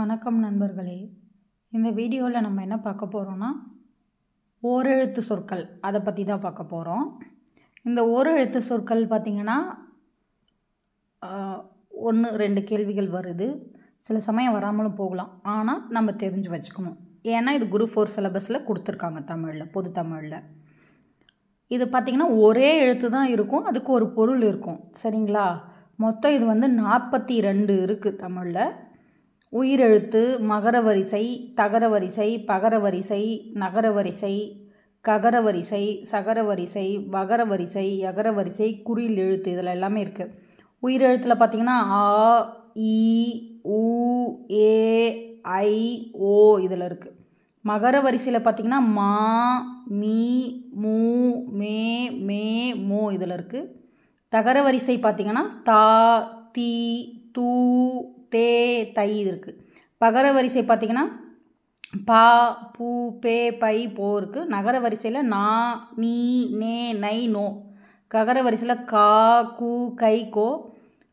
வணக்கம் நண்பர்களே இந்த வீடியோவில் நம்ம என்ன பார்க்க போகிறோன்னா ஓரெழுத்து சொற்கள் அதை பற்றி தான் பார்க்க போகிறோம் இந்த ஓரெழுத்து சொற்கள் பார்த்திங்கன்னா ஒன்று ரெண்டு கேள்விகள் வருது சில சமயம் வராமலும் போகலாம் ஆனால் நம்ம தெரிஞ்சு வச்சுக்கணும் ஏன்னா இது குரு ஃபோர் சிலபஸில் கொடுத்துருக்காங்க தமிழில் பொது தமிழில் இது பார்த்திங்கன்னா ஒரே எழுத்து தான் இருக்கும் அதுக்கு ஒரு பொருள் இருக்கும் சரிங்களா மொத்தம் இது வந்து நாற்பத்தி ரெண்டு இருக்குது தமிழில் உயிரெழுத்து மகர வரிசை தகர வரிசை பகர வரிசை நகர வரிசை ககர வரிசை சகர வரிசை வகர வரிசை எகர வரிசை குறில் எழுத்து இதில் எல்லாமே இருக்குது உயிரெழுத்தில் பார்த்திங்கன்னா ஆ இ உ ஏ ஐ ஓ இதில் இருக்குது மகர வரிசையில் பார்த்திங்கன்னா மா மீ மூ மே மே மோ இதில் இருக்குது தகர வரிசை பார்த்திங்கன்னா தா தி தூ தே தை இருக்குது பகர வரிசை பார்த்திங்கன்னா பா பூ பே பை போ இருக்குது நகர வரிசையில் நா நீ நே நை நோ ககர வரிசையில் கா கு கை கோ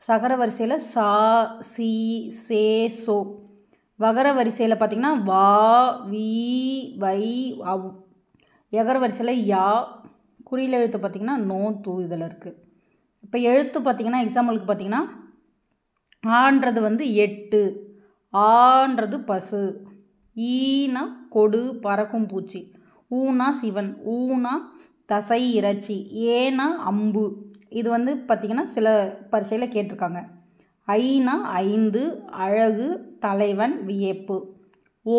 சகர வரிசையில் சா சி சே சோ வகர வரிசையில் பார்த்திங்கன்னா வா வி வை அவ் எகர வரிசையில் யா குறியில் எழுத்து பார்த்திங்கன்னா நோ தூ இதில் இருக்குது இப்போ எழுத்து பார்த்திங்கன்னா எக்ஸாம்பிளுக்கு பார்த்திங்கன்னா ஆன்றது வந்து எட்டு ஆன்றது பசு ஈனா கொடு பறக்கும் பூச்சி ஊனா சிவன் ஊனா தசை இறைச்சி ஏனா அம்பு இது வந்து பார்த்திங்கன்னா சில பரிசையில் கேட்டிருக்காங்க ஐனா ஐந்து அழகு தலைவன் வியப்பு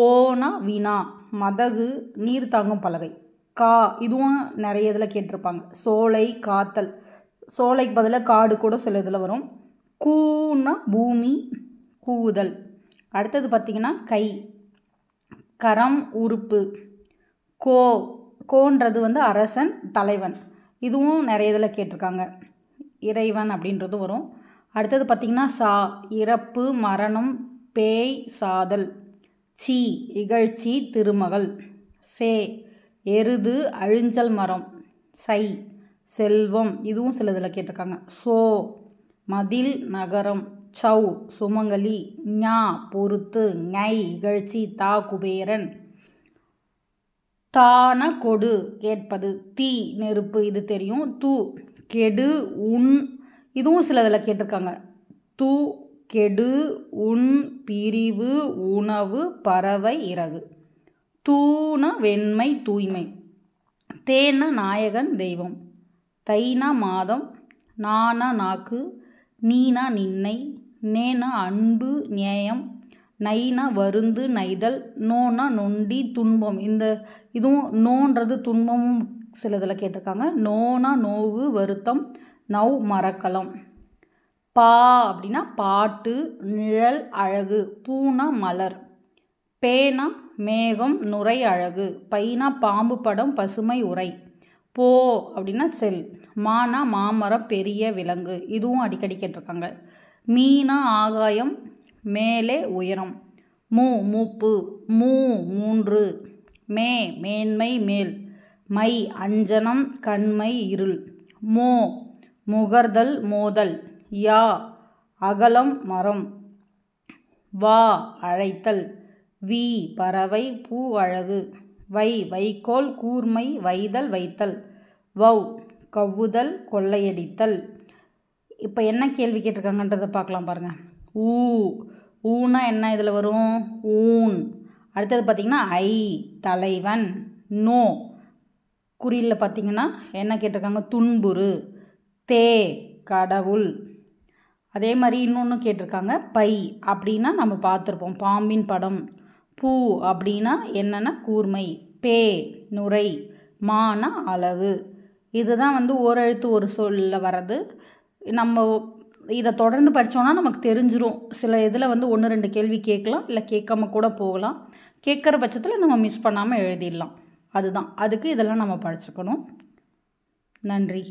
ஓனா வினா மதகு நீர் தாங்கும் பலகை கா இதுவும் நிறைய இதில் கேட்டிருப்பாங்க சோலை காத்தல் சோலைக்கு பதிலாக காடு கூட சில இதில் வரும் கூன்னா பூமி கூதல் அடுத்தது பார்த்திங்கன்னா கை கரம் உறுப்பு கோ கோன்றது வந்து அரசன் தலைவன் இதுவும் நிறைய இதில் கேட்டிருக்காங்க இறைவன் அப்படின்றது வரும் அடுத்தது பார்த்திங்கன்னா சா இறப்பு மரணம் பேய் சாதல் சி இகழ்ச்சி திருமகள் சே எருது அழிஞ்சல் மரம் சை செல்வம் இதுவும் சில இதில் கேட்டிருக்காங்க சோ மதில் நகரம் சௌ சுமங்கலி ஞா பொறுத்து ஞை இகழ்ச்சி தா குபேரன் தான கொடு கேட்பது தீ நெருப்பு இது தெரியும் தூ கெடு உண் இதுவும் சில இதில் கேட்டிருக்காங்க தூ கெடு உண் பிரிவு உணவு பறவை இறகு தூண வெண்மை தூய்மை தேன நாயகன் தெய்வம் தைனா மாதம் நானா நாக்கு நீனா நின்னை நேனா அன்பு நேயம் நைனா வருந்து நைதல் நோனா நொண்டி துன்பம் இந்த இதுவும் நோன்றது துன்பமும் சில இதில் கேட்டிருக்காங்க நோனா நோவு வருத்தம் நவ் மரக்கலம் பா அப்படின்னா பாட்டு நிழல் அழகு பூனா மலர் பேனா மேகம் நுரை அழகு பைனா பாம்பு படம் பசுமை உரை போ அப்படின்னா செல் மானா மாமரம் பெரிய விலங்கு இதுவும் அடிக்கடி கேட்டிருக்காங்க மீனா ஆகாயம் மேலே உயரம் மூ மூப்பு மூ மூன்று மே மேன்மை மேல் மை அஞ்சனம் கண்மை இருள் மோ முகர்தல் மோதல் யா அகலம் மரம் வா அழைத்தல் வி பறவை பூ அழகு வை வைக்கோல் கூர்மை வைதல் வைத்தல் வௌ கவ்வுதல் கொள்ளையடித்தல் இப்போ என்ன கேள்வி கேட்டிருக்காங்கன்றதை பார்க்கலாம் பாருங்கள் ஊ ஊனா என்ன இதில் வரும் ஊன் அடுத்தது பார்த்திங்கன்னா ஐ தலைவன் நோ குறியில் பார்த்திங்கன்னா என்ன கேட்டிருக்காங்க துன்புறு தே கடவுள் அதே மாதிரி இன்னொன்று கேட்டிருக்காங்க பை அப்படின்னா நம்ம பார்த்துருப்போம் பாம்பின் படம் பூ அப்படின்னா என்னென்னா கூர்மை பே நுரை மானா அளவு இதுதான் வந்து ஓரெழுத்து ஒரு சொல்லில் வர்றது நம்ம இதை தொடர்ந்து படித்தோன்னா நமக்கு தெரிஞ்சிடும் சில இதில் வந்து ஒன்று ரெண்டு கேள்வி கேட்கலாம் இல்லை கேட்காம கூட போகலாம் கேட்குற பட்சத்தில் நம்ம மிஸ் பண்ணாமல் எழுதிடலாம் அதுதான் அதுக்கு இதெல்லாம் நம்ம படிச்சுக்கணும் நன்றி